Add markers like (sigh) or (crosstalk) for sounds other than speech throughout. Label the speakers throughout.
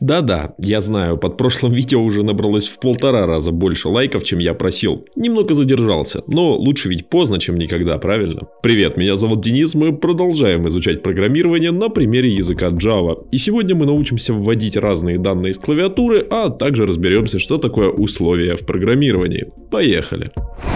Speaker 1: Да-да, я знаю, под прошлым (laughs) видео уже набралось в полтора раза больше лайков, чем я просил. Немного задержался, но лучше ведь поздно, чем никогда, правильно? Привет, меня зовут Денис, мы продолжаем изучать программирование на примере языка Java. И сегодня мы научимся вводить разные данные из клавиатуры, а также разберемся, что такое условия в программировании. Поехали! Поехали!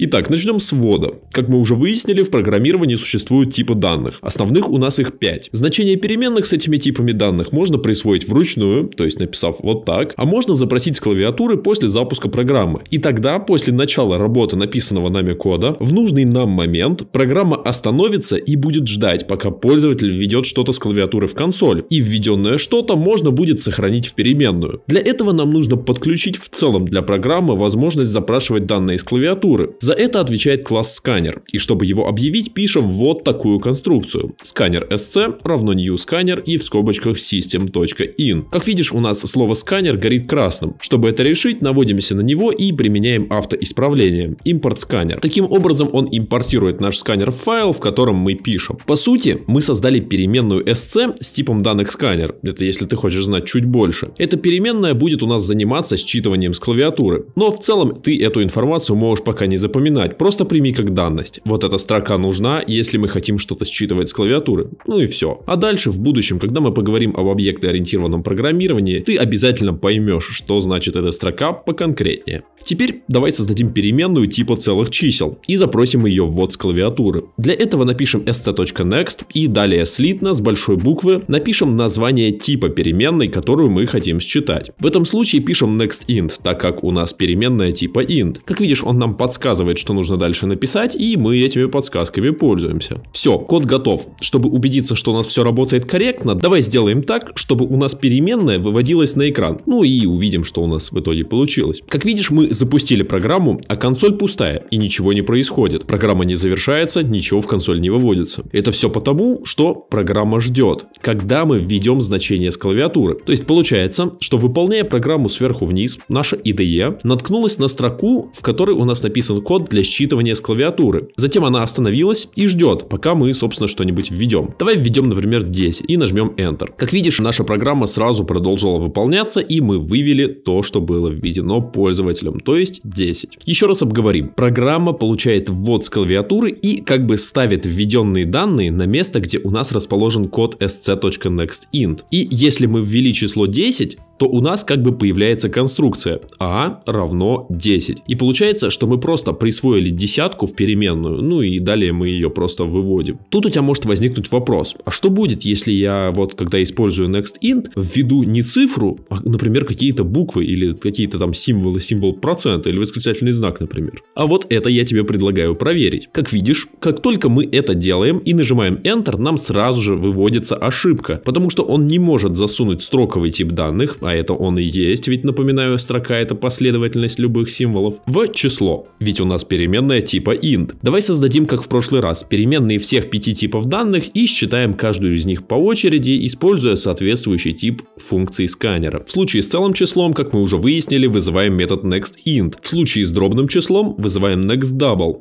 Speaker 1: Итак, начнем с ввода. Как мы уже выяснили, в программировании существуют типы данных. Основных у нас их 5. Значение переменных с этими типами данных можно присвоить вручную, то есть написав вот так, а можно запросить с клавиатуры после запуска программы. И тогда, после начала работы написанного нами кода, в нужный нам момент программа остановится и будет ждать, пока пользователь введет что-то с клавиатуры в консоль, и введенное что-то можно будет сохранить в переменную. Для этого нам нужно подключить в целом для программы возможность запрашивать данные с клавиатуры. За это отвечает класс сканер, и чтобы его объявить, пишем вот такую конструкцию. Сканер sc равно new scanner и в скобочках system.in. Как видишь, у нас слово сканер горит красным. Чтобы это решить, наводимся на него и применяем автоисправление. Импорт сканер. Таким образом, он импортирует наш сканер файл, в котором мы пишем. По сути, мы создали переменную sc с типом данных сканер. Это если ты хочешь знать чуть больше. Эта переменная будет у нас заниматься считыванием с клавиатуры. Но в целом ты эту информацию можешь пока не запоминать запоминать, просто прими как данность. Вот эта строка нужна, если мы хотим что-то считывать с клавиатуры. Ну и все. А дальше, в будущем, когда мы поговорим об объектно-ориентированном программировании, ты обязательно поймешь, что значит эта строка поконкретнее. Теперь давай создадим переменную типа целых чисел и запросим ее ввод с клавиатуры. Для этого напишем st.next и далее слитно с большой буквы напишем название типа переменной, которую мы хотим считать. В этом случае пишем next int, так как у нас переменная типа int. Как видишь, он нам подсказывает подсказывает, что нужно дальше написать, и мы этими подсказками пользуемся. Все, код готов. Чтобы убедиться, что у нас все работает корректно, давай сделаем так, чтобы у нас переменная выводилась на экран. Ну и увидим, что у нас в итоге получилось. Как видишь, мы запустили программу, а консоль пустая, и ничего не происходит. Программа не завершается, ничего в консоль не выводится. Это все потому, что программа ждет, когда мы введем значение с клавиатуры. То есть получается, что выполняя программу сверху вниз, наша IDE наткнулась на строку, в которой у нас написан код, вход для считывания с клавиатуры. Затем она остановилась и ждет, пока мы, собственно, что-нибудь введем. Давай введем, например, 10 и нажмем Enter. Как видишь, наша программа сразу продолжила выполняться, и мы вывели то, что было введено пользователем, то есть 10. Еще раз обговорим. Программа получает ввод с клавиатуры и как бы ставит введенные данные на место, где у нас расположен код sc.nextint. И если мы ввели число 10, то у нас как бы появляется конструкция а равно 10. И получается, что мы просто присвоили десятку в переменную, ну и далее мы ее просто выводим. Тут у тебя может возникнуть вопрос, а что будет, если я вот когда использую nextInt введу не цифру, а, например, какие-то буквы или какие-то там символы, символ процента или восклицательный знак, например. А вот это я тебе предлагаю проверить. Как видишь, как только мы это делаем и нажимаем Enter, нам сразу же выводится ошибка, потому что он не может засунуть строковый тип данных, а это он и есть, ведь, напоминаю, строка это последовательность любых символов, в число, ведь у нас переменная типа int. Давай создадим, как в прошлый раз, переменные всех пяти типов данных и считаем каждую из них по очереди, используя соответствующий тип функции сканера. В случае с целым числом, как мы уже выяснили, вызываем метод nextInt. В случае с дробным числом вызываем nextDouble.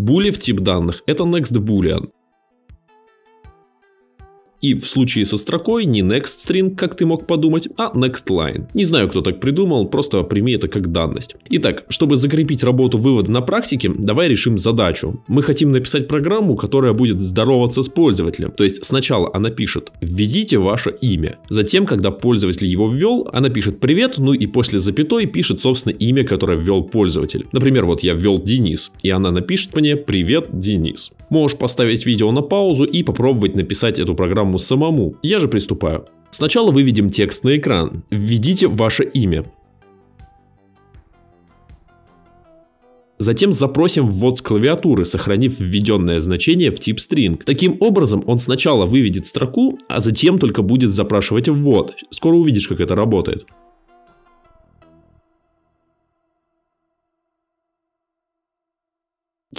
Speaker 1: Boolev тип данных – это next boolean. И в случае со строкой не next string, как ты мог подумать, а next line. Не знаю, кто так придумал, просто прими это как данность. Итак, чтобы закрепить работу вывода на практике, давай решим задачу. Мы хотим написать программу, которая будет здороваться с пользователем. То есть сначала она пишет «введите ваше имя». Затем, когда пользователь его ввел, она пишет «привет», ну и после запятой пишет, собственно, имя, которое ввел пользователь. Например, вот я ввел Денис, и она напишет мне «привет, Денис». Можешь поставить видео на паузу и попробовать написать эту программу самому. Я же приступаю. Сначала выведем текст на экран. Введите ваше имя. Затем запросим ввод с клавиатуры, сохранив введенное значение в тип string. Таким образом, он сначала выведет строку, а затем только будет запрашивать ввод. Скоро увидишь, как это работает.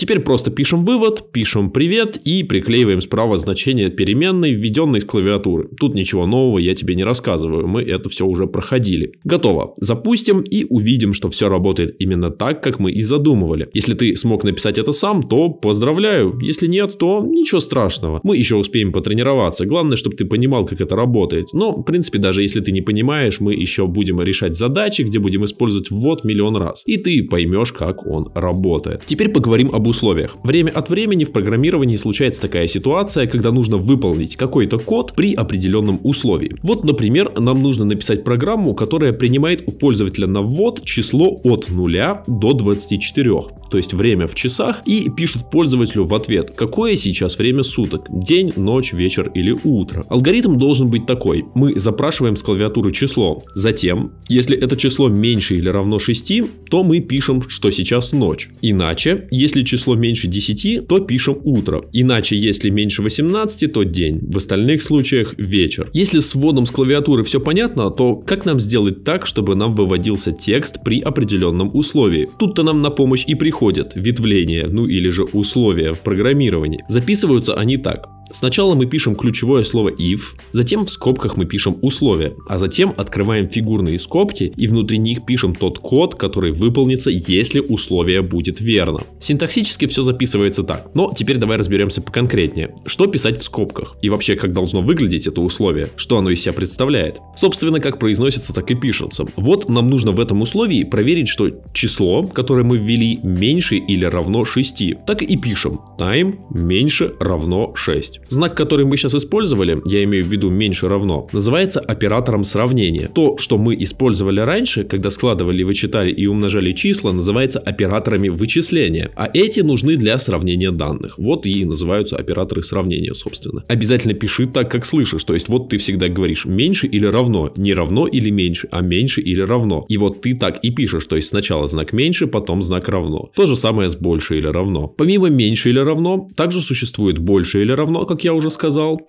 Speaker 1: Теперь просто пишем вывод, пишем привет и приклеиваем справа значение переменной, введенной из клавиатуры. Тут ничего нового я тебе не рассказываю, мы это все уже проходили. Готово. Запустим и увидим, что все работает именно так, как мы и задумывали. Если ты смог написать это сам, то поздравляю. Если нет, то ничего страшного. Мы еще успеем потренироваться. Главное, чтобы ты понимал, как это работает. Но, в принципе, даже если ты не понимаешь, мы еще будем решать задачи, где будем использовать ввод миллион раз. И ты поймешь, как он работает. Теперь поговорим об условиях. Время от времени в программировании случается такая ситуация, когда нужно выполнить какой-то код при определенном условии. Вот, например, нам нужно написать программу, которая принимает у пользователя на ввод число от 0 до 24, то есть время в часах, и пишет пользователю в ответ, какое сейчас время суток, день, ночь, вечер или утро. Алгоритм должен быть такой. Мы запрашиваем с клавиатуры число. Затем, если это число меньше или равно 6, то мы пишем, что сейчас ночь. Иначе, если число число меньше 10, то пишем утро. Иначе, если меньше 18, то день. В остальных случаях вечер. Если с вводом с клавиатуры все понятно, то как нам сделать так, чтобы нам выводился текст при определенном условии? Тут-то нам на помощь и приходят ветвления, ну или же условия в программировании. Записываются они так. Сначала мы пишем ключевое слово if, затем в скобках мы пишем условие, а затем открываем фигурные скобки и внутри них пишем тот код, который выполнится, если условие будет верно. Синтаксис Фактически все записывается так. Но теперь давай разберемся поконкретнее. Что писать в скобках? И вообще, как должно выглядеть это условие? Что оно из себя представляет? Собственно, как произносится, так и пишется. Вот нам нужно в этом условии проверить, что число, которое мы ввели, меньше или равно 6. Так и пишем. Time меньше равно 6. Знак, который мы сейчас использовали, я имею в виду меньше равно, называется оператором сравнения. То, что мы использовали раньше, когда складывали, вычитали и умножали числа, называется операторами вычисления. А эти эти нужны для сравнения данных. Вот и называются операторы сравнения, собственно. Обязательно пиши так, как слышишь. То есть вот ты всегда говоришь меньше или равно, не равно или меньше, а меньше или равно. И вот ты так и пишешь. То есть сначала знак меньше, потом знак равно. То же самое с больше или равно. Помимо меньше или равно, также существует больше или равно, как я уже сказал,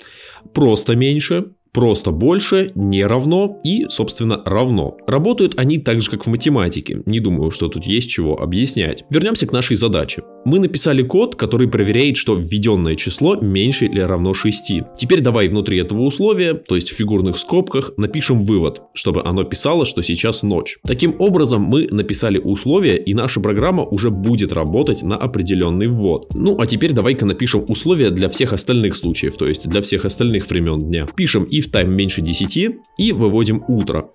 Speaker 1: просто меньше, Просто больше не равно и, собственно, равно. Работают они так же, как в математике. Не думаю, что тут есть чего объяснять. Вернемся к нашей задаче. Мы написали код, который проверяет, что введенное число меньше или равно 6. Теперь давай внутри этого условия, то есть в фигурных скобках, напишем вывод, чтобы оно писало, что сейчас ночь. Таким образом, мы написали условие, и наша программа уже будет работать на определенный ввод. Ну, а теперь давай-ка напишем условия для всех остальных случаев, то есть для всех остальных времен дня. Пишем и If time меньше 10 и выводим утро.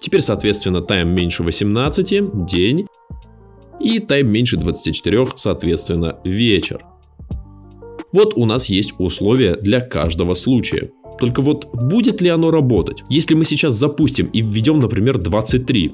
Speaker 1: Теперь, соответственно, time меньше 18, день, и time меньше 24, соответственно, вечер. Вот у нас есть условия для каждого случая. Только вот будет ли оно работать? Если мы сейчас запустим и введем, например, 23,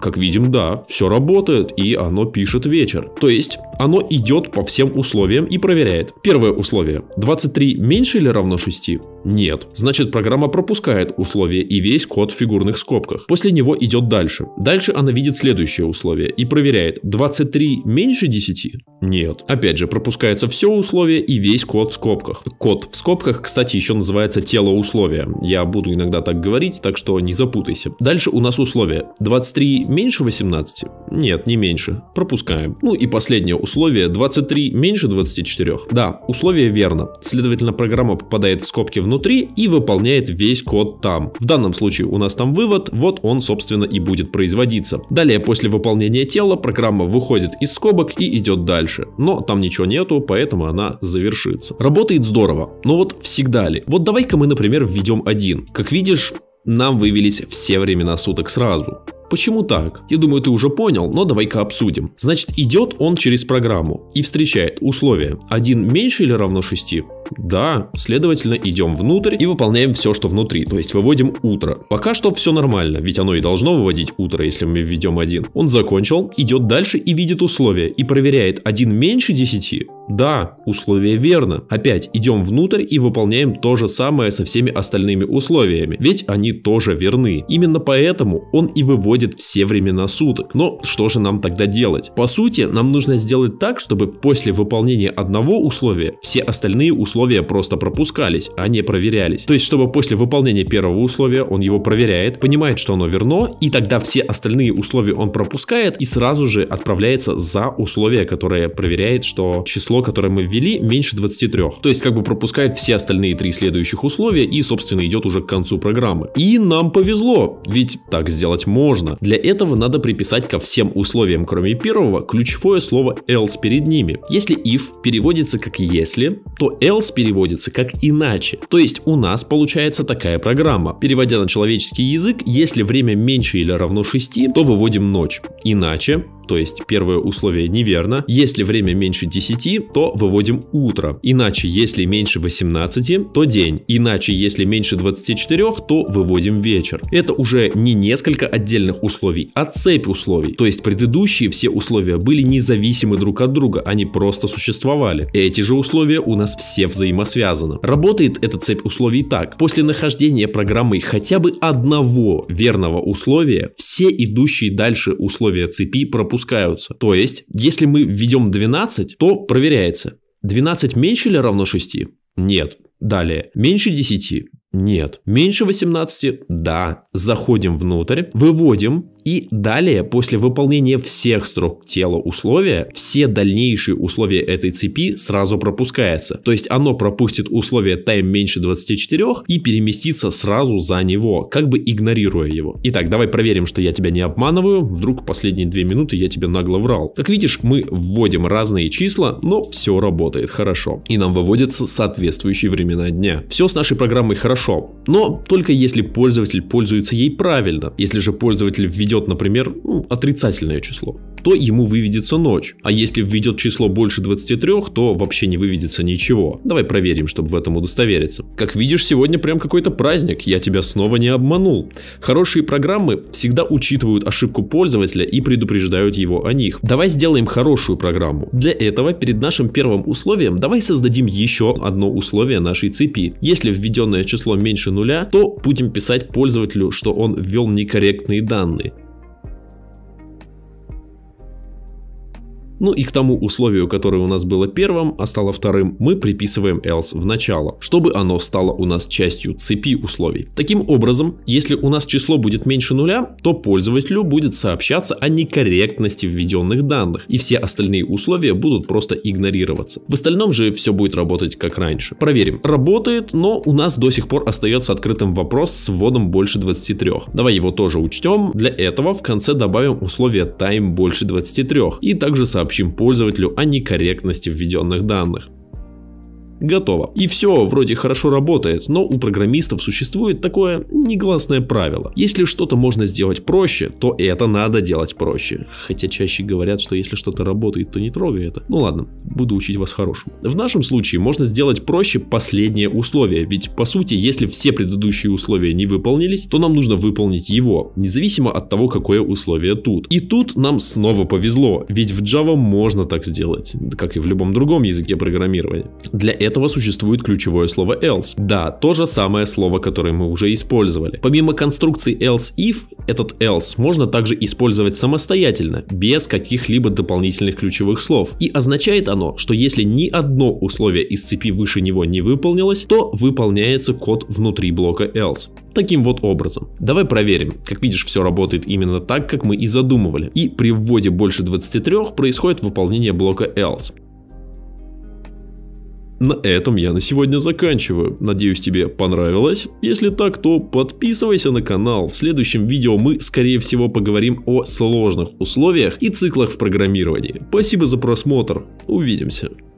Speaker 1: как видим, да, все работает и оно пишет вечер. То есть оно идет по всем условиям и проверяет. Первое условие. 23 меньше или равно 6? Нет. Значит, программа пропускает условие и весь код в фигурных скобках. После него идет дальше. Дальше она видит следующее условие и проверяет. 23 меньше 10? Нет. Опять же, пропускается все условие и весь код в скобках. Код в скобках, кстати, еще называется тело условия. Я буду иногда так говорить, так что не запутайся. Дальше у нас условие. 23 меньше 18? Нет, не меньше. Пропускаем. Ну и последнее условие. 23 меньше 24. Да, условие верно. Следовательно, программа попадает в скобки внутри и выполняет весь код там. В данном случае у нас там вывод, вот он, собственно, и будет производиться. Далее, после выполнения тела, программа выходит из скобок и идет дальше. Но там ничего нету, поэтому она завершится. Работает здорово, но ну вот всегда ли? Вот давай-ка мы, например, введем один. Как видишь, нам вывелись все времена суток сразу. Почему так? Я думаю, ты уже понял, но давай-ка обсудим. Значит, идет он через программу и встречает условия один меньше или равно 6, да, следовательно, идем внутрь и выполняем все, что внутри, то есть выводим утро. Пока что все нормально, ведь оно и должно выводить утро, если мы введем один. Он закончил, идет дальше и видит условия, и проверяет один меньше 10. Да, условие верно. Опять идем внутрь и выполняем то же самое со всеми остальными условиями, ведь они тоже верны. Именно поэтому он и выводит подходит все времена суток. Но что же нам тогда делать? По сути, нам нужно сделать так, чтобы после выполнения одного условия все остальные условия просто пропускались, а не проверялись. То есть, чтобы после выполнения первого условия он его проверяет, понимает, что оно верно, и тогда все остальные условия он пропускает и сразу же отправляется за условие, которое проверяет, что число, которое мы ввели, меньше 23. То есть, как бы пропускает все остальные три следующих условия и, собственно, идет уже к концу программы. И нам повезло, ведь так сделать можно нужно. Для этого надо приписать ко всем условиям, кроме первого, ключевое слово else перед ними. Если if переводится как если, то else переводится как иначе. То есть у нас получается такая программа. Переводя на человеческий язык, если время меньше или равно 6, то выводим ночь. Иначе то есть первое условие неверно. Если время меньше 10, то выводим утро. Иначе, если меньше 18, то день. Иначе, если меньше 24, то выводим вечер. Это уже не несколько отдельных условий, а цепь условий. То есть предыдущие все условия были независимы друг от друга, они просто существовали. Эти же условия у нас все взаимосвязаны. Работает эта цепь условий так. После нахождения программы хотя бы одного верного условия, все идущие дальше условия цепи пропускаются запускаются. То есть, если мы введем 12, то проверяется. 12 меньше или равно 6? Нет. Далее. Меньше 10? Нет. Меньше 18? Да. Заходим внутрь, выводим и далее, после выполнения всех строк тела условия, все дальнейшие условия этой цепи сразу пропускаются. То есть оно пропустит условие time меньше 24 и переместится сразу за него, как бы игнорируя его. Итак, давай проверим, что я тебя не обманываю. Вдруг последние две минуты я тебе нагло врал. Как видишь, мы вводим разные числа, но все работает хорошо. И нам выводятся соответствующие времена дня. Все с нашей программой хорошо, но только если пользователь пользуется ей правильно. Если же пользователь введет введет, например, ну, отрицательное число, то ему выведется ночь. А если введет число больше 23, то вообще не выведется ничего. Давай проверим, чтобы в этом удостовериться. Как видишь, сегодня прям какой-то праздник, я тебя снова не обманул. Хорошие программы всегда учитывают ошибку пользователя и предупреждают его о них. Давай сделаем хорошую программу. Для этого перед нашим первым условием давай создадим еще одно условие нашей цепи. Если введенное число меньше нуля, то будем писать пользователю, что он ввел некорректные данные. Ну и к тому условию, которое у нас было первым, а стало вторым, мы приписываем else в начало, чтобы оно стало у нас частью цепи условий. Таким образом, если у нас число будет меньше нуля, то пользователю будет сообщаться о некорректности введенных данных, и все остальные условия будут просто игнорироваться. В остальном же все будет работать как раньше. Проверим. Работает, но у нас до сих пор остается открытым вопрос с вводом больше 23. Давай его тоже учтем. Для этого в конце добавим условие time больше 23 и также сообщим сообщим пользователю о некорректности введенных данных. Готово. И все вроде хорошо работает, но у программистов существует такое негласное правило. Если что-то можно сделать проще, то это надо делать проще. Хотя чаще говорят, что если что-то работает, то не трогай это. Ну ладно, буду учить вас хорошему. В нашем случае можно сделать проще последнее условие, ведь по сути, если все предыдущие условия не выполнились, то нам нужно выполнить его, независимо от того, какое условие тут. И тут нам снова повезло, ведь в Java можно так сделать, как и в любом другом языке программирования. Для этого этого существует ключевое слово else. Да, то же самое слово, которое мы уже использовали. Помимо конструкции else if, этот else можно также использовать самостоятельно, без каких-либо дополнительных ключевых слов. И означает оно, что если ни одно условие из цепи выше него не выполнилось, то выполняется код внутри блока else. Таким вот образом. Давай проверим. Как видишь, все работает именно так, как мы и задумывали. И при вводе больше 23 происходит выполнение блока else. На этом я на сегодня заканчиваю. Надеюсь, тебе понравилось. Если так, то подписывайся на канал. В следующем видео мы, скорее всего, поговорим о сложных условиях и циклах в программировании. Спасибо за просмотр. Увидимся.